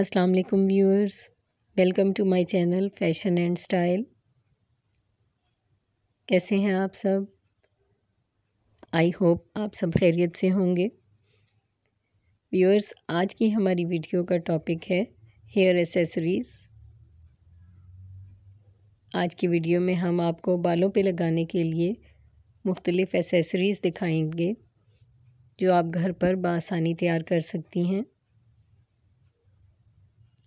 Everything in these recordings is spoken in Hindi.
अस्सलाम वालेकुम viewers welcome to my channel fashion and style कैसे हैं आप सब आई होप आप सब खैरियत से होंगे व्यूअर्स आज की हमारी वीडियो का टॉपिक है हेयर एसेसरीज़ आज की वीडियो में हम आपको बालों पे लगाने के लिए मुख्तलिफ़ एसेसरीज़ दिखाएंगे जो आप घर पर बसानी तैयार कर सकती हैं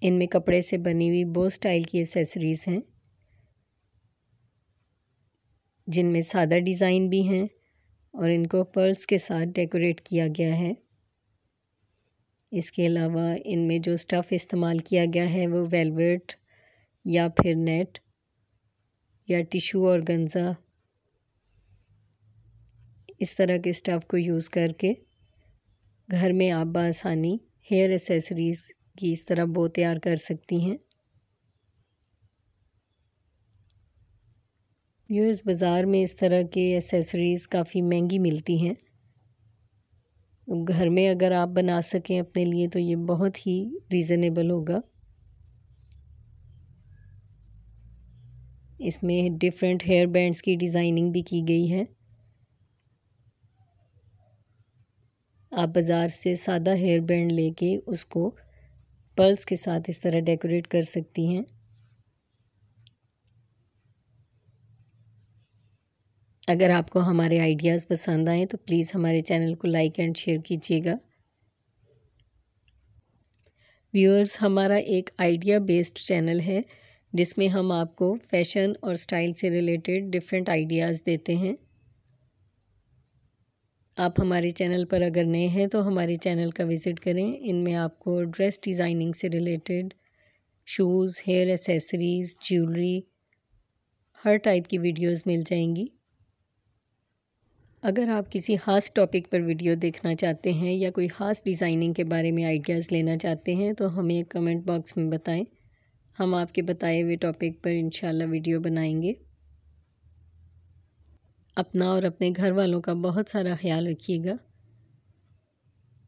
इनमें कपड़े से बनी हुई बहुत स्टाइल की एसेसरीज़ हैं जिनमें सादा डिज़ाइन भी हैं और इनको पर्ल्स के साथ डेकोरेट किया गया है इसके अलावा इनमें जो स्टफ़ इस्तेमाल किया गया है वो वेलवेट या फिर नेट या टिशू और गंजा इस तरह के स्टफ़ को यूज़ करके घर में आप बसानी हेयर एसेसरीज़ कि इस तरह बो तैयार कर सकती हैं इस बाज़ार में इस तरह के एसेसरीज़ काफ़ी महंगी मिलती हैं घर में अगर आप बना सकें अपने लिए तो ये बहुत ही रीज़नेबल होगा इसमें डिफरेंट हेयर बैंड्स की डिज़ाइनिंग भी की गई है आप बाज़ार से सादा हेयर बैंड लेके उसको पर्ल्स के साथ इस तरह डेकोरेट कर सकती हैं अगर आपको हमारे आइडियाज़ पसंद आएँ तो प्लीज़ हमारे चैनल को लाइक एंड शेयर कीजिएगा व्यूअर्स हमारा एक आइडिया बेस्ड चैनल है जिसमें हम आपको फैशन और स्टाइल से रिलेटेड डिफरेंट आइडियाज़ देते हैं आप हमारे चैनल पर अगर नए हैं तो हमारे चैनल का विज़िट करें इनमें आपको ड्रेस डिज़ाइनिंग से related shoes hair accessories jewellery हर टाइप की वीडियोस मिल जाएंगी अगर आप किसी ख़ास टॉपिक पर वीडियो देखना चाहते हैं या कोई ख़ास डिज़ाइनिंग के बारे में आइडियाज़ लेना चाहते हैं तो हमें कमेंट बॉक्स में बताएं हम आपके बताए हुए टॉपिक पर इंशाल्लाह वीडियो बनाएंगे अपना और अपने घर वालों का बहुत सारा ख्याल रखिएगा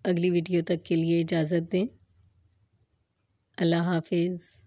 अगली वीडियो तक के लिए इजाज़त दें अल्लाह हाफिज़